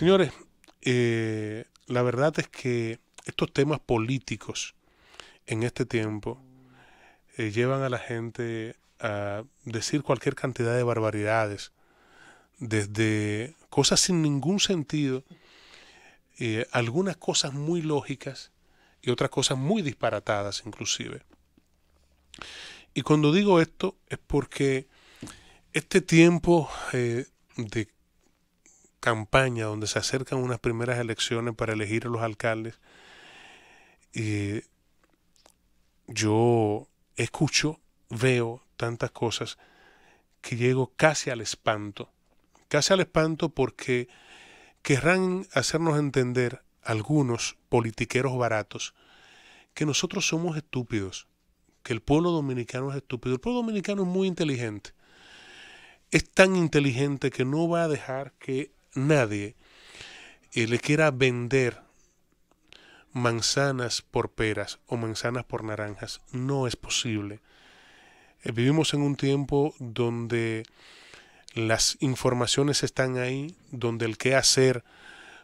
Señores, eh, la verdad es que estos temas políticos en este tiempo eh, llevan a la gente a decir cualquier cantidad de barbaridades, desde cosas sin ningún sentido, eh, algunas cosas muy lógicas y otras cosas muy disparatadas inclusive. Y cuando digo esto es porque este tiempo de de campaña donde se acercan unas primeras elecciones para elegir a los alcaldes, y yo escucho, veo tantas cosas que llego casi al espanto. Casi al espanto porque querrán hacernos entender algunos politiqueros baratos que nosotros somos estúpidos, que el pueblo dominicano es estúpido. El pueblo dominicano es muy inteligente. Es tan inteligente que no va a dejar que nadie le quiera vender manzanas por peras o manzanas por naranjas. No es posible. Eh, vivimos en un tiempo donde las informaciones están ahí, donde el qué hacer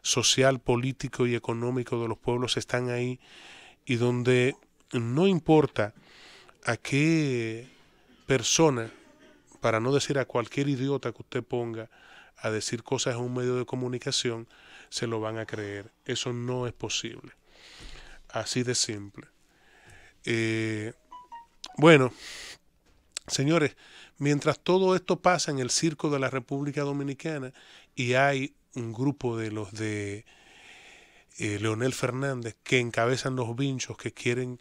social, político y económico de los pueblos están ahí y donde no importa a qué persona, para no decir a cualquier idiota que usted ponga, a decir cosas en un medio de comunicación, se lo van a creer. Eso no es posible. Así de simple. Eh, bueno, señores, mientras todo esto pasa en el circo de la República Dominicana y hay un grupo de los de eh, Leonel Fernández que encabezan los vinchos que quieren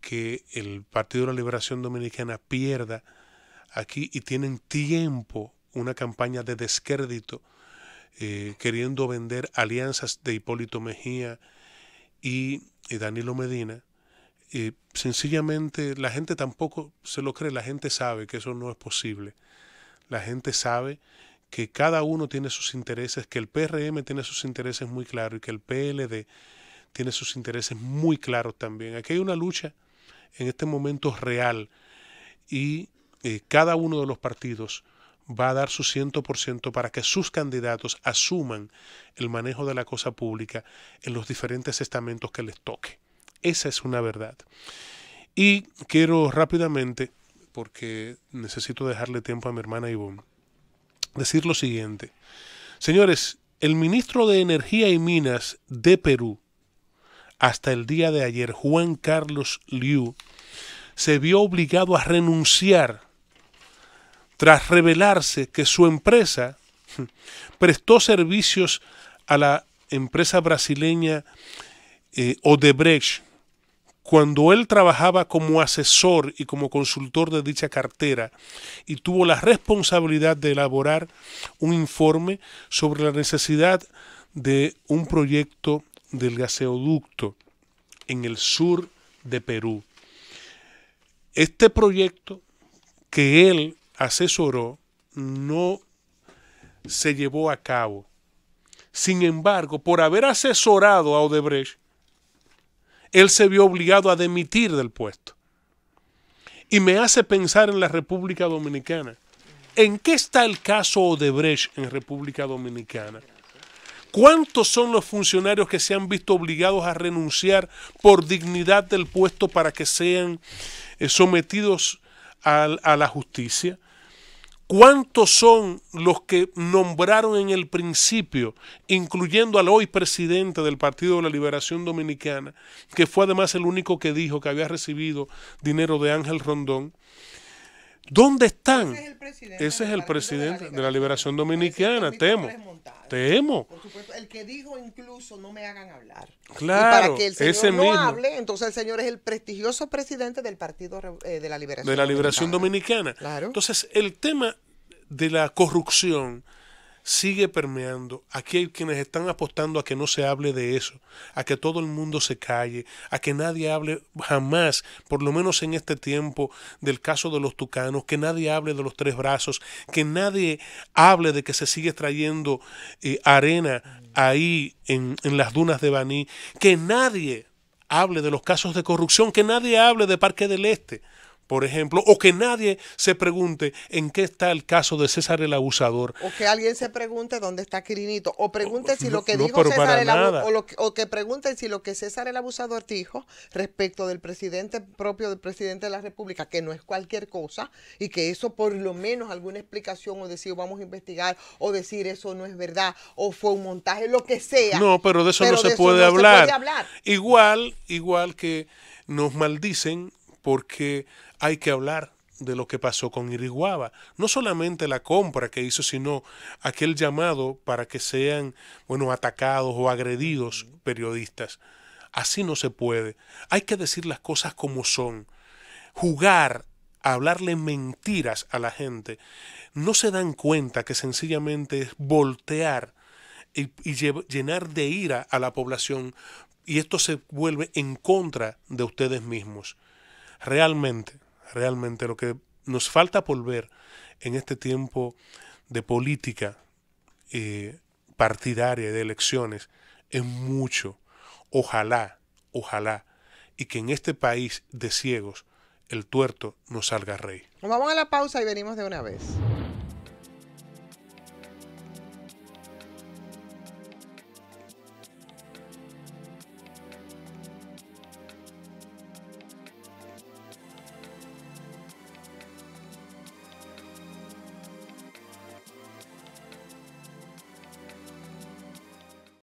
que el Partido de la Liberación Dominicana pierda aquí y tienen tiempo una campaña de descrédito, eh, queriendo vender alianzas de Hipólito Mejía y, Danilo Medina, eh, sencillamente la gente tampoco se lo cree, la gente sabe que eso no es posible. La gente sabe que cada uno tiene sus intereses, que el PRM tiene sus intereses muy claros y que el PLD tiene sus intereses muy claros también. Aquí hay una lucha en este momento real y eh, cada uno de los partidos va a dar su 100% para que sus candidatos asuman el manejo de la cosa pública en los diferentes estamentos que les toque. Esa es una verdad. Y quiero rápidamente, porque necesito dejarle tiempo a mi hermana Ivonne, decir lo siguiente. Señores, el ministro de Energía y Minas de Perú, hasta el día de ayer, Juan Carlos Liu, se vio obligado a renunciar tras revelarse que su empresa prestó servicios a la empresa brasileña eh, Odebrecht cuando él trabajaba como asesor y como consultor de dicha cartera y tuvo la responsabilidad de elaborar un informe sobre la necesidad de un proyecto del gaseoducto en el sur de Perú. Este proyecto que él asesoró no se llevó a cabo. Sin embargo, por haber asesorado a Odebrecht, él se vio obligado a demitir del puesto. Y me hace pensar en la República Dominicana. ¿En qué está el caso Odebrecht en República Dominicana? ¿Cuántos son los funcionarios que se han visto obligados a renunciar por dignidad del puesto para que sean eh, sometidos a, la justicia? ¿Cuántos son los que nombraron en el principio, incluyendo al hoy presidente del Partido de la Liberación Dominicana, que fue además el único que dijo que había recibido dinero de Ángel Rondón? ¿Dónde están? Ese es el presidente, de, la Liberación Dominicana, temo. Temo. Por supuesto, el que dijo incluso no me hagan hablar. Claro. para que el señor no hable, entonces el señor es el prestigioso presidente del Partido eh, de la Liberación. De la Liberación Dominicana. Entonces, el tema de la corrupción sigue permeando. Aquí hay quienes están apostando a que no se hable de eso, a que todo el mundo se calle, a que nadie hable jamás, por lo menos en este tiempo, del caso de los tucanos, que nadie hable de los tres brazos, que nadie hable de que se sigue trayendo eh, arena ahí en, en las dunas de Baní, que nadie hable de los casos de corrupción, que nadie hable de Parque del Este por ejemplo, o que nadie se pregunte en qué está el caso de César el abusador. O que alguien se pregunte dónde está Quirinito, o pregunte oh, si lo que dijo César el abusador, o, que pregunte si lo que César el abusador dijo respecto del presidente propio del presidente de la República, que no es cualquier cosa, y que eso por lo menos alguna explicación o decir vamos a investigar, o decir eso no es verdad, o fue un montaje, lo que sea. No, pero de eso, no, se, puede no se puede hablar. Igual, igual que nos maldicen porque hay que hablar de lo que pasó con Iriguaba. No solamente la compra que hizo, sino aquel llamado para que sean, bueno, atacados o agredidos periodistas. Así no se puede. Hay que decir las cosas como son. Jugar a hablarle mentiras a la gente. No se dan cuenta que sencillamente es voltear y llenar de ira a la población y esto se vuelve en contra de ustedes mismos. Realmente realmente lo que nos falta por ver en este tiempo de política eh, partidaria y de elecciones es mucho. Ojalá, ojalá, y que en este país de ciegos el tuerto no salga rey. vamos a la pausa y venimos de una vez.